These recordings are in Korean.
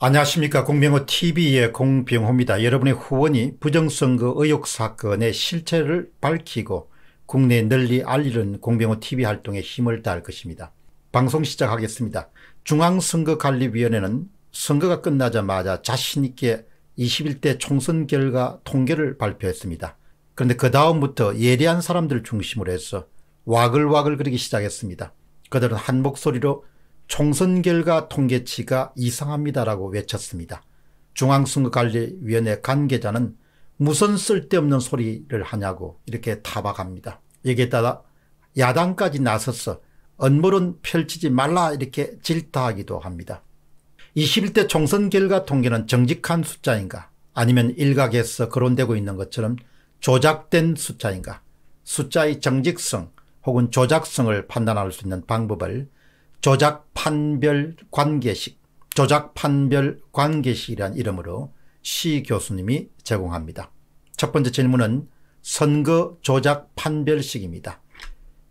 안녕하십니까 공병호TV의 공병호입니다. 여러분의 후원이 부정선거 의혹 사건의 실체를 밝히고 국내 에 널리 알리는 공병호TV 활동에 힘을 다할 것입니다. 방송 시작하겠습니다. 중앙선거관리위원회는 선거가 끝나자마자 자신있게 21대 총선 결과 통계를 발표했습니다. 그런데 그 다음부터 예리한 사람들 을 중심으로 해서 와글와글 그리기 시작했습니다. 그들은 한 목소리로 총선 결과 통계치가 이상합니다라고 외쳤습니다. 중앙선거관리위원회 관계자는 무슨 쓸데없는 소리를 하냐고 이렇게 타박합니다. 여기에 따라 야당까지 나서서 언물은 펼치지 말라 이렇게 질타하기도 합니다. 21대 총선 결과 통계는 정직한 숫자인가 아니면 일각에서 거론되고 있는 것처럼 조작된 숫자인가 숫자의 정직성 혹은 조작성을 판단할 수 있는 방법을 조작 판별 관계식, 조작 판별 관계식이란 이름으로 시 교수님이 제공합니다. 첫 번째 질문은 선거 조작 판별식입니다.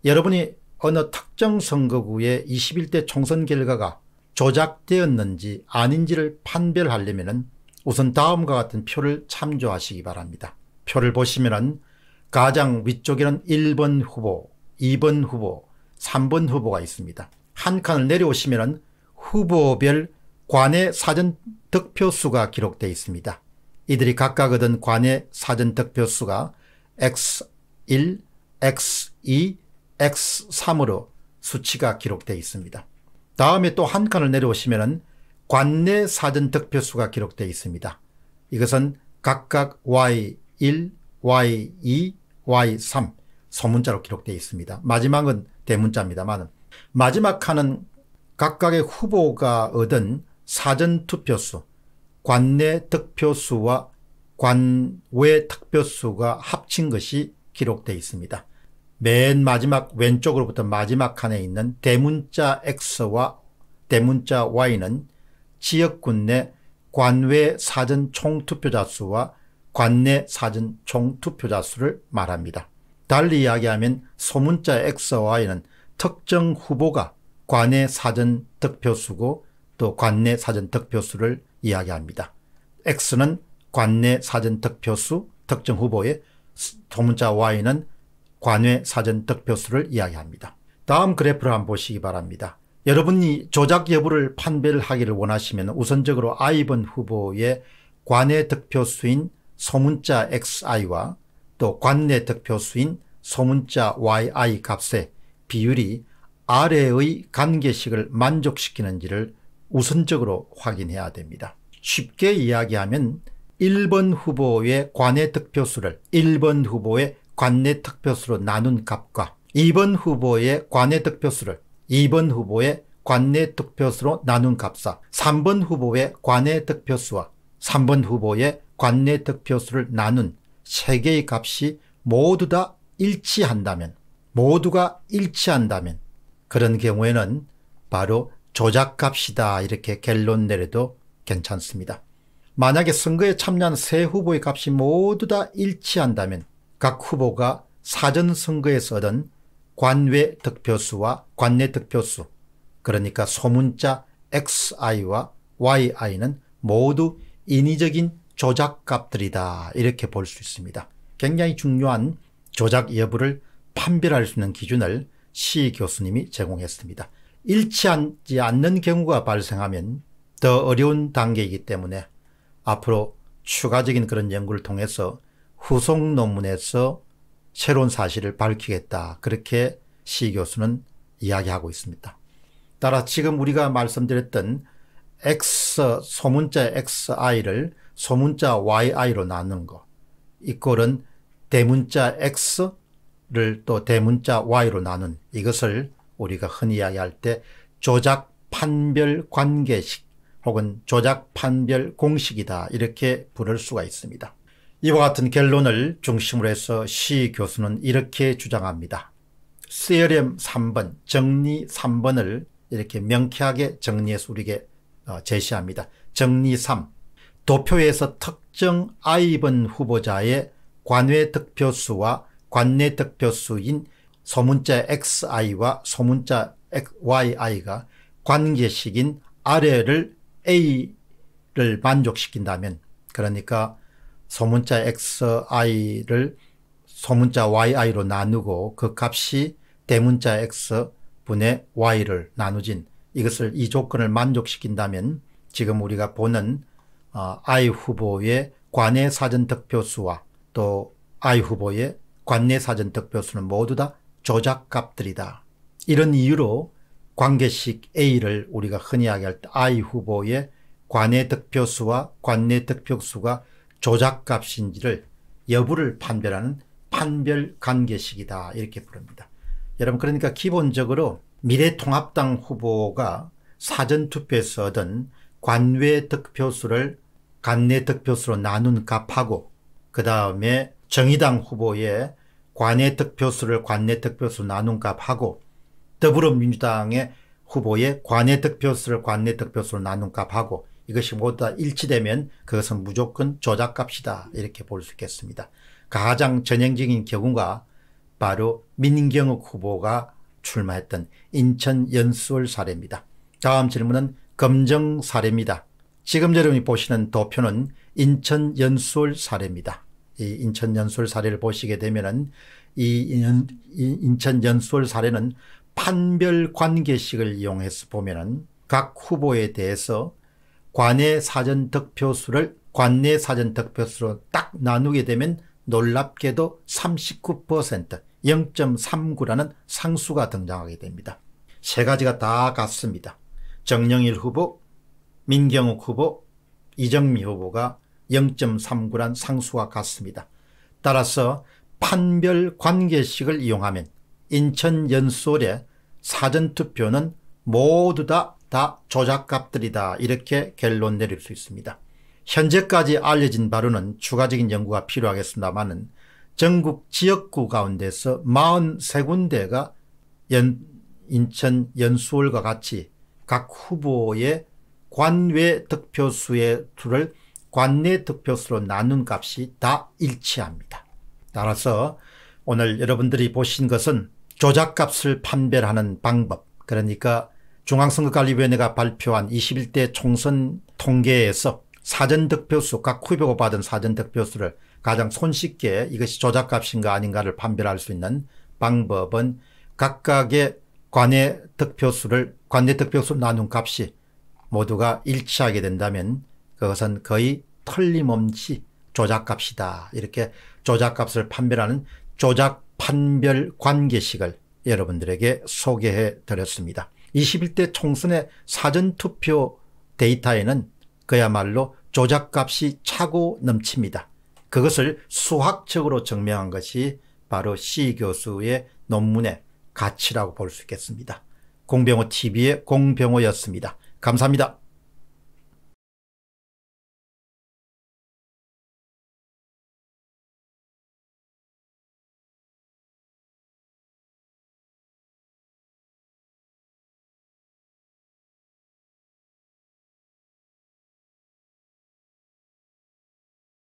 여러분이 어느 특정 선거구의 21대 총선 결과가 조작되었는지 아닌지를 판별하려면 우선 다음과 같은 표를 참조하시기 바랍니다. 표를 보시면 가장 위쪽에는 1번 후보, 2번 후보, 3번 후보가 있습니다. 한 칸을 내려오시면 후보별 관의 사전 득표수가 기록되어 있습니다. 이들이 각각 얻은 관의 사전 득표수가 X1, X2, X3으로 수치가 기록되어 있습니다. 다음에 또 한 칸을 내려오시면 관내 사전 득표수가 기록되어 있습니다. 이것은 각각 Y1, Y2, Y3 소문자로 기록되어 있습니다. 마지막은 대문자입니다만 마지막 칸은 각각의 후보가 얻은 사전투표수, 관내 득표수와 관외 득표수가 합친 것이 기록되어 있습니다. 맨 마지막 왼쪽으로부터 마지막 칸에 있는 대문자 X와 대문자 Y는 지역군 내 관외 사전 총투표자 수와 관내 사전 총투표자 수를 말합니다. 달리 이야기하면 소문자 X와 Y는 특정 후보가 관내 사전 득표수고 또 관내 사전 득표수를 이야기합니다. X는 관내 사전 득표수 특정 후보의 소문자 Y는 관외 사전 득표수를 이야기합니다. 다음 그래프를 한번 보시기 바랍니다. 여러분이 조작 여부를 판별하기를 원하시면 우선적으로 I번 후보의 관외 득표수인 소문자 XI와 또 관내 득표수인 소문자 YI 값에 비율이 아래의 관계식을 만족시키는지를 우선적으로 확인해야 됩니다. 쉽게 이야기하면 1번 후보의 관내 득표수를 1번 후보의 관내 득표수로 나눈 값과 2번 후보의 관내 득표수를 2번 후보의 관내 득표수로 나눈 값과 3번 후보의 관내 득표수와 3번 후보의 관내 득표수를 나눈 3개의 값이 모두 다 일치한다면 모두가 일치한다면 그런 경우에는 바로 조작값이다 이렇게 결론 내려도 괜찮습니다. 만약에 선거에 참여한 세 후보의 값이 모두 다 일치한다면 각 후보가 사전선거에서 얻은 관외 득표수와 관내 득표수 그러니까 소문자 xi와 yi는 모두 인위적인 조작값들이다 이렇게 볼 수 있습니다. 굉장히 중요한 조작 여부를 판별할 수 있는 기준을 시 교수님이 제공했습니다. 일치하지 않는 경우가 발생하면 더 어려운 단계이기 때문에 앞으로 추가적인 그런 연구를 통해서 후속 논문에서 새로운 사실을 밝히겠다. 그렇게 시 교수는 이야기하고 있습니다. 따라 지금 우리가 말씀드렸던 X, 소문자 XI를 소문자 YI로 나누 것, 이꼴은 대문자 X, 를또 대문자 Y로 나눈 이것을 우리가 흔히 이야기할 때 조작 판별 관계식 혹은 조작 판별 공식이다 이렇게 부를 수가 있습니다. 이와 같은 결론을 중심으로 해서 시 교수는 이렇게 주장합니다. CLM 3번, 정리 3번을 이렇게 명쾌하게 정리해서 우리에게 어, 제시합니다. 정리 3. 도표에서 특정 I번 후보자의 관외 득표수와 관내 득표수인 소문자 xi와 소문자 yi가 관계식인 아래를 a를 만족시킨다면 그러니까 소문자 xi를 소문자 yi로 나누고 그 값이 대문자 x분의 y를 나누진 이것을 이 조건을 만족시킨다면 지금 우리가 보는 어, i 후보의 관외 사전 득표수와 또 i 후보의 관내 사전 득표수는 모두 다 조작값들이다. 이런 이유로 관계식 A를 우리가 흔히 이야할때 I 후보의 관내 득표수와 관내 득표수가 조작값인지를 여부를 판별하는 판별 관계식이다 이렇게 부릅니다. 여러분 그러니까 기본적으로 미래통합당 후보가 사전투표에서 얻은 관외 득표수를 관내 득표수로 나눈 값하고 그 다음에 정의당 후보의 관내 득표수를 관내 득표수 나눈값하고 더불어민주당의 후보의 관내 득표수를 관내 득표수로 나눈값하고 이것이 모두 다 일치되면 그것은 무조건 조작값이다 이렇게 볼 수 있겠습니다. 가장 전형적인 경우가 바로 민경욱 후보가 출마했던 인천 연수월 사례입니다. 다음 질문은 검정 사례입니다. 지금 여러분이 보시는 도표는 인천 연수월 사례입니다. 이 인천 연수월 사례를 보시게 되면은 이 인천 연수월 사례는 판별 관계식을 이용해서 보면은 각 후보에 대해서 관내 사전 득표수를 관내 사전 득표수로 딱 나누게 되면 놀랍게도 39% 0.39라는 상수가 등장하게 됩니다. 세 가지가 다 같습니다. 정영일 후보, 민경욱 후보, 이정미 후보가 0.3g 상수와 같습니다. 따라서 판별 관계식을 이용하면 인천 연수월의 사전투표는 모두 다, 다 조작값들이다 이렇게 결론 내릴 수 있습니다. 현재까지 알려진 바로는 추가적인 연구가 필요하겠습니다만 전국 지역구 가운데서 43군데가 연, 인천 연수월과 같이 각 후보의 관외 득표수의 수를 관내 득표수로 나눈 값이 다 일치합니다. 따라서 오늘 여러분들이 보신 것은 조작값을 판별하는 방법 그러니까 중앙선거관리위원회가 발표한 21대 총선 통계에서 사전 득표수 각 후보가 받은 사전 득표수를 가장 손쉽게 이것이 조작값인가 아닌가를 판별할 수 있는 방법은 각각의 관내 득표수를 관내 득표수 나눈 값이 모두가 일치하게 된다면 그것은 거의 틀림없이 조작값이다. 이렇게 조작값을 판별하는 조작 판별 관계식을 여러분들에게 소개해 드렸습니다. 21대 총선의 사전투표 데이터에는 그야말로 조작값이 차고 넘칩니다. 그것을 수학적으로 증명한 것이 바로 C 교수의 논문의 가치라고 볼 수 있겠습니다. 공병호 TV의 공병호였습니다. 감사합니다.